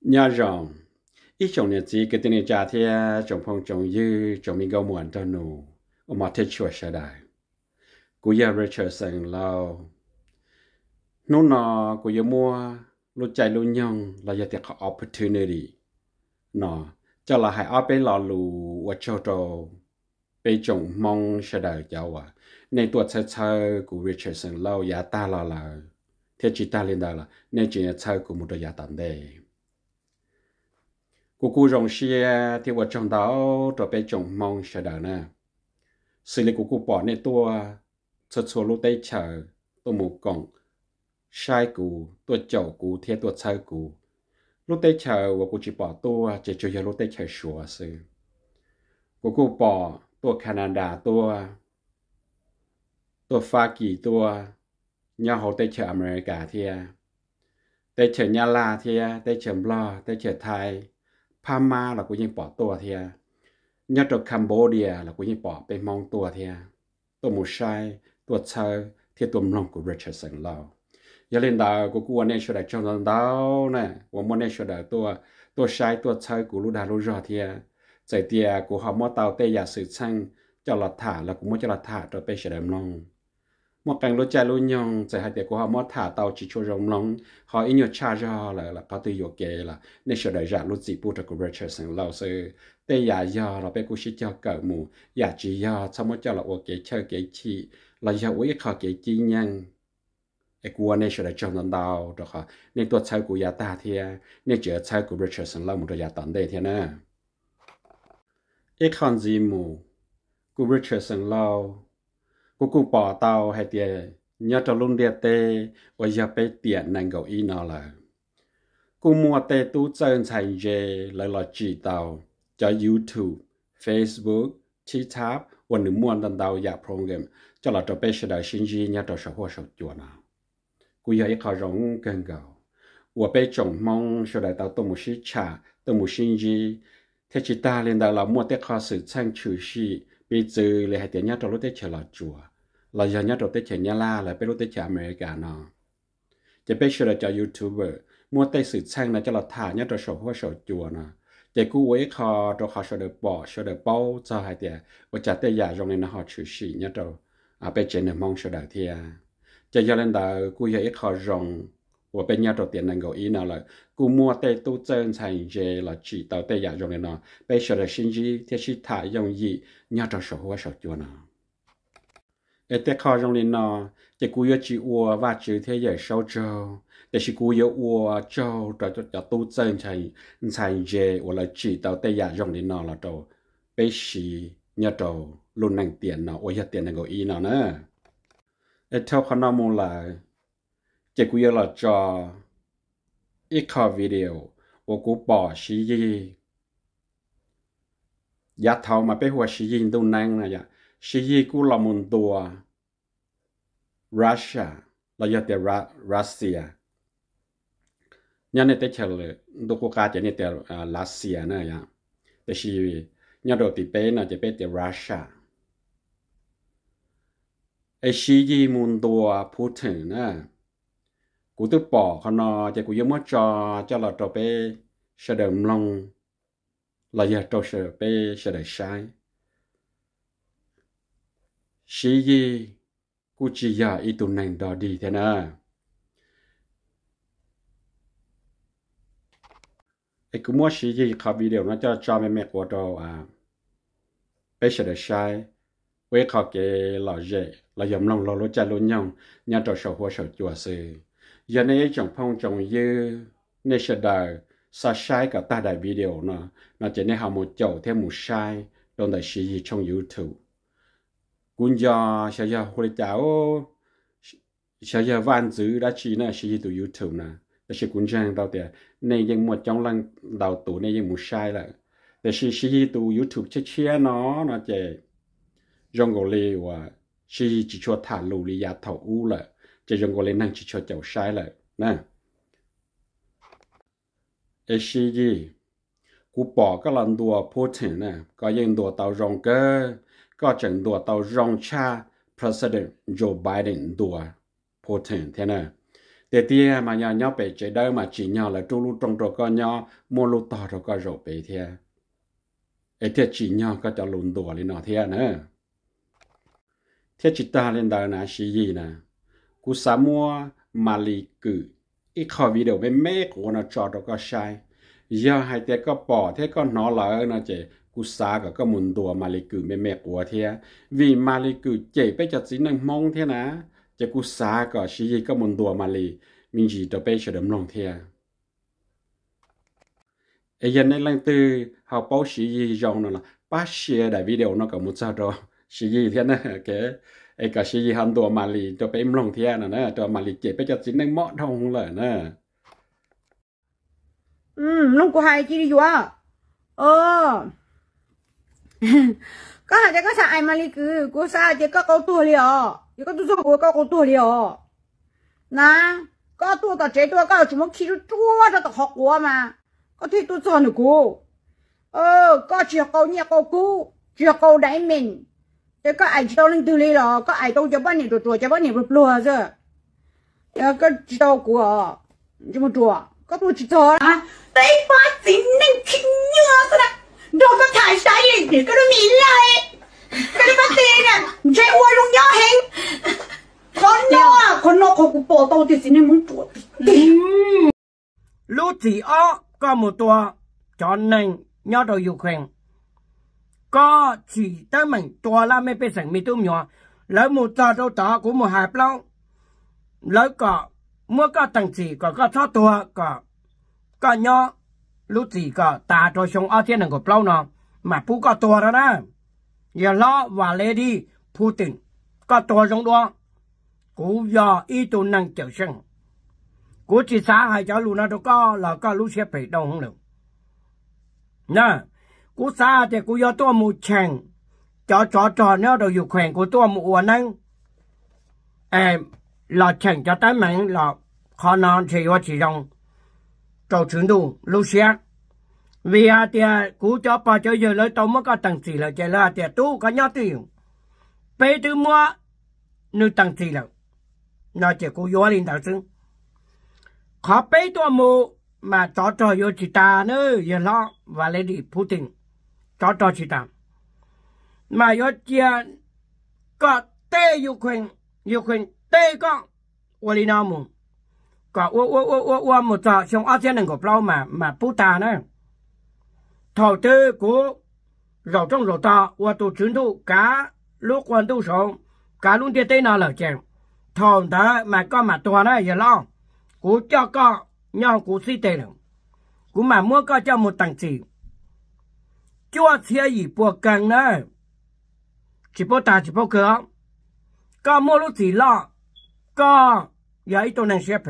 nhà rồng ít trồng nhà chỉ cái tên này cha thì trồng phong trồng dư trồng mình gấu muộn cho nụ ông mặt thích chùa sẽ đại cú gia Richardson lâu nó nọ cú gia mua lúc chạy lúc nhông là giờ tiệc opportunity nọ cho là hãy ở bên lò lù và cho trò bên trồng mong sẽ đại cháu à nên tuột xe xe của Richardson lâu giá ta là là thế chỉ ta lên đó là nên chỉ là xe của một đôi giá tạm đây cô cô rồng xia thì vợ chồng đó trở về chồng mong sẽ đỡ nè xử lý của cô bỏ nên tôi xuất số lô tay chờ tôi một cổng sai cụ tôi chậu cụ thế tôi sai cụ lô tay chờ và cô chỉ bỏ tôi chỉ cho giờ lô tay chờ sửa sự của cô bỏ tôi Canada tôi tôi pha kỳ tôi nhà họ tay chờ America thì tay chờ nhà la thì tay chờ lo tay chờ Thái Pama là của những bỏ tua thì nhất ở Cambodia là của những bỏ bên mong tua thì tôi một sai tua chơi thì tôi lòng của Richardson Law giờ lên đó của cô anh cho đại trong đó đâu nè của muốn cho đại tua tua sai tua chơi của lúc đã lúc rồi thì chạy tiề cô họ mua tàu tây giả sự sang cho là thả là cũng muốn cho là thả cho tây sẽ đem lòng một cảnh lô chạy lô nhong sẽ hai tiệc của họ mót thả tàu chỉ cho rồng lòng họ in your cha cho là là bắt tiêu yoga là nên sửa đời giả lúc gì bút của Richardson lâu sư tê nhà do là bé cú sĩ cho cờ mù nhà chỉ do sau mới cho là ô kế chơi kế chi là do ô khó kế chi nhanh ai cua nên sửa đời trong lần đầu được họ nên tôi chơi của nhà ta thì nên chơi chơi của Richardson lâu một đời giả tận đây thì nè ít còn gì mù của Richardson lâu cô cụ bỏ tàu hay tiền nhớ cho luôn địa tê và giờ bé tiền nàng gấu y nó là cô mua tê tu chân thành dê lại là chỉ tàu cho YouTube Facebook TikTok và những mua đàn tàu giả program cho là cho bé sẽ đợi sinh viên nhớ cho sở hữu sở chuột nào cô giờ khó rộng gần gạo, và bé chồng mong sẽ đợi tàu tôi một sĩ trả tôi một sinh viên thế chỉ ta lên đào là mua tê khó sự sang trừ sĩ bây giờ lại hay tiền nhớ cho lúc tê chờ là chuột là giờ nhớ rồi tới trẻ nhà la là bé tới trẻ America nó chỉ bé sửa cho YouTuber mua tay sự sang là cho là thả nhớ rồi sổ hoa sổ chùa nè chỉ cú với khó cho khó sửa được bỏ sửa được bao cho hai tiền và trả tay trong này nó họ chịu xỉ nhớ rồi à bé trẻ này mong sửa đời thì à chỉ giờ lên đời cú với khó rong, và bên nhà đầu tiên là gọi ý nào là cú mua tay tu chân thành dễ là chỉ tàu tay giả trong này nó bé sửa được sinh gì thì chỉ thả dùng gì nhớ rồi sổ hoa sổ chùa nào để tế khó trong lên nọ, để cú yếu chỉ ua và chữ thế giới sâu trâu để chỉ cú yếu ua trâu rồi cho cho tu chân chạy chạy về hoặc là chỉ tàu tây giả trong lên nọ là trâu bế sĩ nhà trâu luôn nành tiền nọ, ôi hết tiền nó gọi y nọ nữa để theo khó nó mù lại, để cú yếu là cho ít khó video của cú bỏ sĩ gì giá thầu mà bé hoa sĩ gì luôn năng này vậy ชียกูละมุนตัว Russia เราอยากแต่รัสเซียเนี่ยในแต่เฉลยดูกูการจะเนี่ยแต่รัสเซียเนี่ยยังแต่ชีวีเนี่ยเราติเป็นเราจะเป็นแต่รัสเซียไอชียีมุนตัวพูดถึงนะกูตึกปอขนอจะกูยังมั่จอจะเราตัวไปเสด็จลงเราอยากตัวเสด็จไปเสด็จใช้ sĩ gì cô chỉ giả ít tụ nành đó đi thế nào ai cũng muốn gì khá video nó cho cho mẹ mẹ của tôi à bây giờ sai với họ dễ là dầm lòng lò lúa cha lúa nhà trò sầu hoa sầu chùa giờ này chồng phong chồng dư nên sẽ đời sa sai cả ta đại video nó nó chỉ nên học một chậu thêm một sai đồng đại sĩ gì trong youtube quân giờ sẽ giờ hồi cháu sẽ giờ văn chữ đã chỉ nè sẽ từ youtube nè để sẽ quân trang đầu tiên này những một trong lăng đào tủ này những mua sai là để sẽ sẽ từ youtube chết chia nó nó chỉ dùng gọi là và sẽ chỉ cho thả lù lì giá dạ thầu u là chỉ dùng gọi là năng chỉ cho cháu sai là nè SCG cú bỏ các lần đùa Putin nè có những đùa tàu rồng cơ ก็จังดัวเตารองชา President Joe Biden ดัว Putin เท่านั้นเดี๋ยวที่มาเนาะไปเจได้มาจีเนาะแล้วจูรู้ตรงตัวก็เนาะมัวรู้ต่อตัวก็จบไปเท่าไอ้เท่าจีเนาะก็จะลุนดัวเลยเนาะเท่านะเท่าจิตตาเล่นดานะชียีนะกูสามัวมาลีกืออีกข้อวิดีโอเป็นเมฆกูนะจอดก็ใช้ยาให้เตก็ปอเท่ก็นอเลยนะเจกูสากับก็มุนตัวมาเลยกือแม่แม่ปัวเทียวีมาเลยกือเจ๋ไปจัดสีนังมองเทียนะจะกูสากับชีก็มุนตัวมาเลยมิงจีตัวไปเฉลิมลงเทียเอเย็นในลังตือเขาเป้าชียองนั่นล่ะป้าเชียได้วิดีโอนั่นกับมุจาดอชีเทียนะแกไอ้กับชีฮันตัวมาลีตัวไปมลงเทียนะนะตัวมาลีเจ๋ไปจัดสีนังเหมาะทองเลยนะอืมลงกูหายจีดีอยู่อ่ะเออ có hai cái có sao ai mà đi cứ có sao chỉ có câu tua liều chỉ có tôi cho cô có câu tua liều nà có tua tao chế tua có chỉ muốn khi tua cho tao học qua mà có thì tôi cho nữa cô ờ có chỉ câu nhẹ câu cú chỉ câu đáy mình thế có ai cho lên từ lý đó có ai đâu cho bao nhiêu đồ chùa cho bao nhiêu bột lúa chứ có chỉ đâu của chứ một chùa có tôi chỉ cho à đấy mà 그럼 일라해 그리마테나 제월롱 여행 건너와 건너 거기 뻗어 어디 있으니 뭉 뚜어 lũ thị ó có một tòa cho nên nhớ đầu dục hèn có chỉ tới mình tòa là mấy bên sảnh mi tôm nhỏ lấy một tòa đâu tòa của một hạt lâu lấy cả mua có tầng chỉ có có thoát tòa có có nhỏ lũ thị có tà cho xuống ở trên đường của lâu nào mà phú có tua đó đó giờ lo và lê đi phú tình có tua trong đó cú do ý tu năng chịu sinh cú chỉ xã hai cháu luôn đó có là có lúc sẽ phải đâu không được nè, cú xã thì cú do tua mù chàng cho cho cho nó đầu dục khỏe của tua mù uẩn năng em là chàng cho tới mạng là khó non thì chỉ rong trâu chuyển đủ lúc sẽ vì à thì cú cho bà chơi giờ lấy tao mất cả tầng gì là chơi là thì tu cả nhau tiền bây từ mua nuôi tầng gì là nó chỉ cú vô lên đầu xưng khó bây tôi mua mà cho cho vô chỉ ta nữa giờ lo và lấy đi Putin cho cho chỉ ta mà vô chia có tê yêu khuyên yêu khuyên tê con vô đi nào mua có ô ô ô ô ô một trò trong ASEAN đừng có bao mà mà Putin nữa thọ tê của rau trong rau ta và tổ trưởng thu cá lúc quan tu sống cá luôn tiết tê nào là chèn thòng đó mà có mà toàn đó giờ lo của cho có nhau của si tê rồi cú mà mua có cho một tầng chỉ chúa xe gì bùa cần đó chỉ bố ta chỉ bố cửa có mua lúc gì lo có giờ ít tôi nên xếp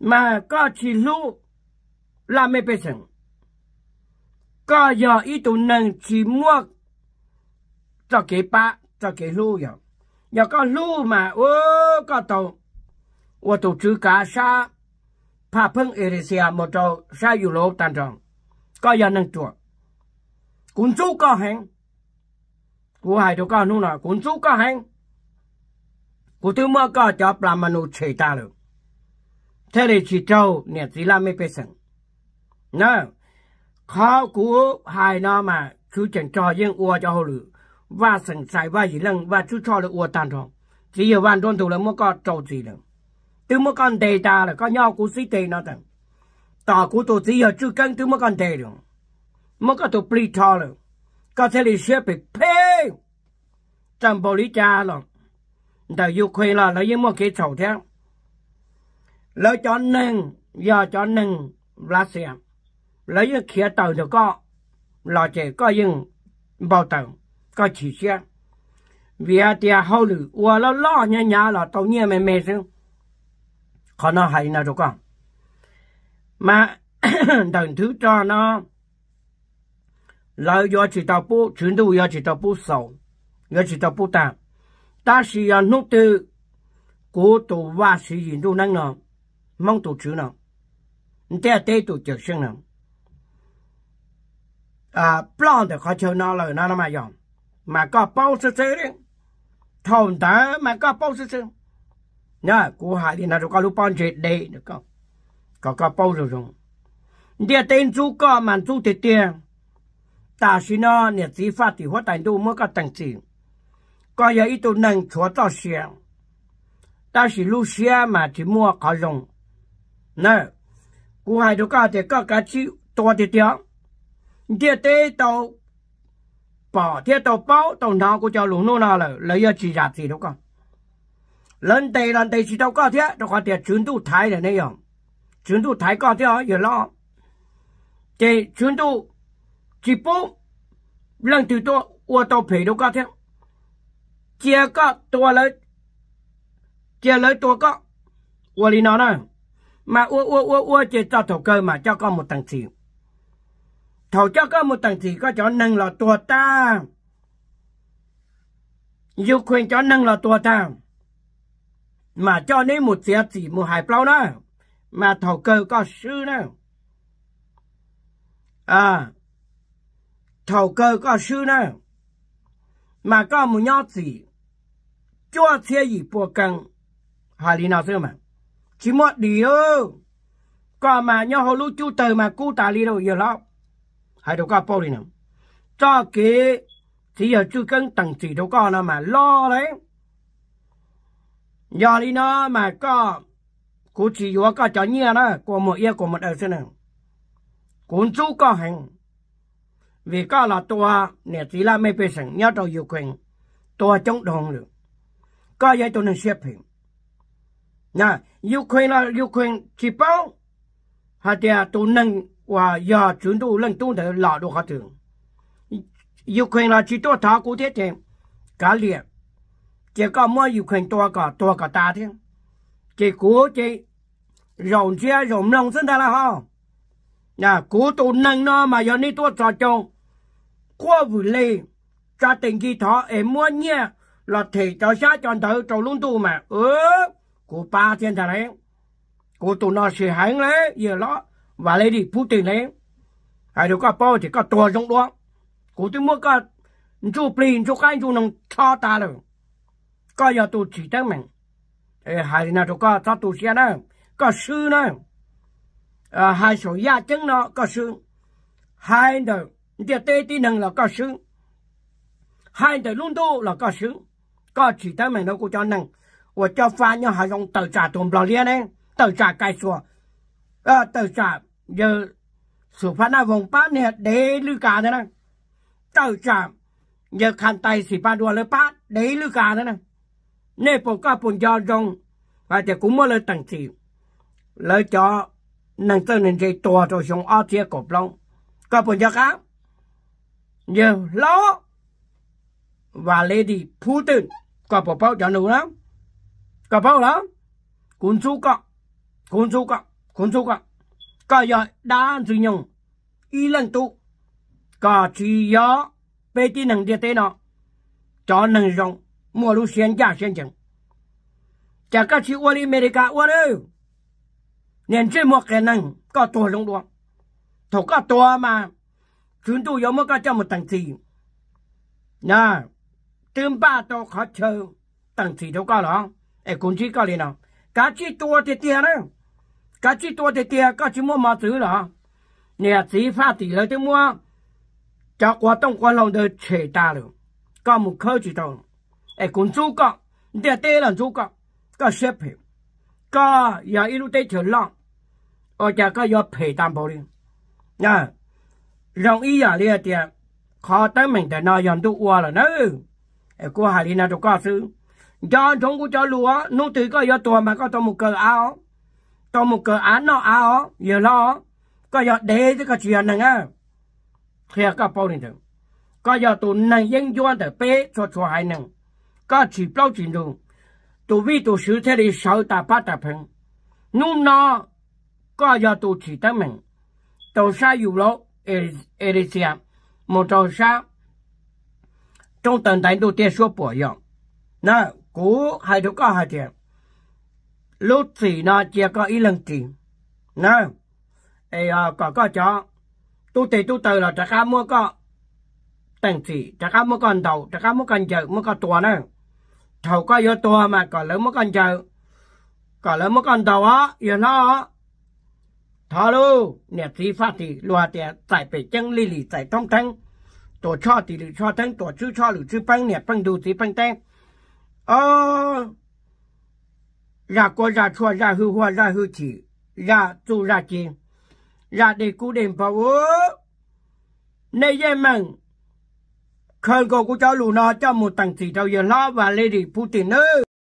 mà có chỉ lúc làm mấy bê sừng có giờ ý tụ nâng chỉ mua cho cái ba cho cái lu rồi giờ có lu mà ô có tàu ô tàu chữ cá sa phá phưng Eritrea một tàu sa dù lô tan tròn có giờ nâng chuột cũng chú có hẹn của hai tàu có nuôi nào cũng chú có hẹn của thứ mua có cho bà nuôi chế ta được thế thì chỉ trâu nè chỉ làm mấy peseng nào khó của hai nó mà chú chẳng cho riêng ua cho hồ lử và sẵn sài và gì lần và chú cho là ua tàn rồi chỉ ở van đôn thủ là mua con trâu gì lần từ mua con đề ta là có nhau của sĩ tề nó tận tỏ của tổ chỉ ở chú cân từ mua con đề rồi mua con tổ pli cho rồi có thể là sẽ bị phê trong bồ lý cha rồi đầu yêu khuyên là lấy mua cái sầu thế lấy cho nâng giờ cho nâng lá xem lấy khía tàu được có là chỉ có những bao tàu có chỉ xe vì thì hậu lử và nó lo nhà nhà là tàu nhẹ mềm mềm chứ còn nó hay nào được có mà đừng thứ cho nó là do chỉ tàu bố chuyển đầu do chỉ tàu bố sầu do chỉ tàu bố tạm ta chỉ là nút từ cố tàu và sử dụng đồ năng nào mong tàu chữ nào để tê tàu chữ sinh nào à plon thì khó chơi nó là nó nó mà dòng mà có bao sư sư đấy thôn ta mà có bao sư sư nhá cú hại thì nó có lúc bao chết đấy được không có có bao rồi rồi địa tên chú có mà chú thiệt tiền ta xin nó nhiệt trí phát thì hóa thành đu mới có tăng chỉ có giờ ít tu nâng chúa to xe ta chỉ lưu xe mà chỉ mua khó dùng nè cú hại đó có thể có cá chịu to thiệt tiền địa tế tàu bỏ thiết tàu bao tàu nào cũng cho lũ nô nào là lấy ờ, chỉ giặt gì đâu con lần đây lần đây chỉ đâu có thế tàu có thể chuyến tu thái là này không chuyến tu thái có thế rồi ờ, giờ lo thì chuyến tu chỉ bố lần từ tôi qua tàu phê đâu có thế chia có tôi lấy chia lấy tôi có qua đi nó này mà qua qua qua qua chỉ cho tàu cơ mà cho con một tầng xỉu thầu cho có một tầng thì có cho năng là tua ta yêu khuyên cho năng là tua ta mà cho nên một xe chỉ một hải plau đó mà thầu cơ có sư đó à thầu cơ có sư đó mà có một nhót gì cho xe gì bộ cần hải lý nào xưa mà chỉ một điều có mà nhau hồ lũ chú từ mà cú tà đi đâu giờ lắm hai đầu ca bao đi nè cho cái thì giờ chú cân tầng chỉ đầu ca nó mà lo đấy giờ đi nó mà có cô chỉ vừa có cho nhiều đó của một yêu của một ở xin này cũng chú có hành vì có là tôi nè chỉ là mấy bên sẵn nhớ đầu yêu quen, tôi chống đồng được có vậy tôi nên xếp hình nha yêu quen là yêu quen chỉ bao hạt địa tôi nâng và giờ chúng tôi lần tôi thấy là đồ khá thường Ukraine là chỉ tôi tháo cụ thế thì cả liền chỉ có mỗi Ukraine to cả to cả ta thế chỉ cố chỉ rộng chia rộng nông sinh ra là ho nà cố tụ nâng nó mà giờ ní tôi trò chồng qua vừa lê cha tình kỳ thọ em mua nhé là thì cho xa tròn thử cho luôn tu mà ớ ừ, của ba thiên thằng ấy của tụ nó sẽ hẳn lấy giờ đó và lấy đi Putin lấy ai đâu có bao thì có tua trong đó cụ tôi có chú plin chú cái chú nông cho ta rồi có giờ tôi chỉ tới mình hai nào tôi có cho tôi xe đó có sư đó hai số gia chứng nó có sư hai đời địa tê tí năng là có sư hai đời luôn đô là có sư có chỉ tới mình đâu cũng cho năng và cho pha nhau hai dòng tờ trả tùm lò liên ấy tờ trả cài xùa à, tờ giờ sự phán là vòng bán này để lư cả thế này tàu chạm giờ khăn tay sĩ ba đua lơ bát để lư cả thế này nè bộ ca bồn do rong và thì cũng mới lơ tầng sĩ lơ cho nàng tên nên dây tòa rồi xuống ở chia cột lông ca bồn do khác giờ lo và lê đi phú tên có bộ bao cho nữa lắm có bao lắm cuốn su cọ cuốn su cọ cuốn su cọ cả giờ đã rồi nhung y lần tu cả chỉ giờ về tin năng địa tế nó cho năng rộng mua lúc xuyên giả xuyên chừng chả các chị qua đi America qua đi nên trên một cái năng có tuổi lông đuông thổ có tuổi mà chúng tôi giống có cho một tầng gì nè tương ba tôi khó chờ tầng gì đâu có đó em cũng chỉ có liền nào cá chỉ tua thì tiền đấy cá chỉ tua thì tiền cá chỉ mua mà giữ là nhà chỉ phát tiền lấy tới mua cho qua tông qua lòng đời chế ta rồi có một khơi chỉ đâu ai cũng chú có để tê là chú có có xếp hiểu có giờ ít lúc tê chờ lòng ở nhà có giờ phải đảm bảo đi nha lòng ý giờ liền tiền khó tới mình để nói dọn tu qua rồi, nữa ai cũng hài đi nào cho có sự cho chúng cô cho lúa nô tỳ có giờ tua mà có tôi một cờ áo có một cơ án nó áo giờ lo có giờ để cái chuyện này nghe, thiệt có bao nhiêu có giờ tụ này dân doan để bé cho cho hai nàng có chỉ bao chuyện đường tụ vi tụ sứ thế đi sáu ta ba ta phần nu nó có giờ tụ chỉ tới mình tàu xa dù lộ Eritrea một tàu xa trong tầng đánh đầu tiên số bỏ dọn nè cũ hai đứa có hai tiền ลูสีนาเจียก็อีลังกีนะเอ่อก็ก็จะตุ้เตตู้เตอแลยจะข้ามมื่อก็ แต่งสีจะข้ามมื่ก่อเดาจะข้ามมื่ก่อเจอมื่อก็ตัวนั่นเขาก็เยอะตัวมาก่อนแล้วมื่ก่อเจอก่อนแล้วมื่ก่อนเดาอ่ะเยอะน้อทาลุเนี่ยสีฟ้าสีลววเตี่ยใส่ไปจังลิลี่ใส่ต้องทั้งตัวชอบตีหรือช่อทั้งตัวชื่อชอบหรือชื่อแป้งเนี่ยแป้งดูสีแป้งแตงอ๋อ ra có ra thua ra hư hoa ra hư chỉ ra tu ra chiên ra để cú đền bảo nay dây mừng khơi cô của cháu lù nó cho một tầng chỉ trâu giờ lo và lê đi tiền nữa.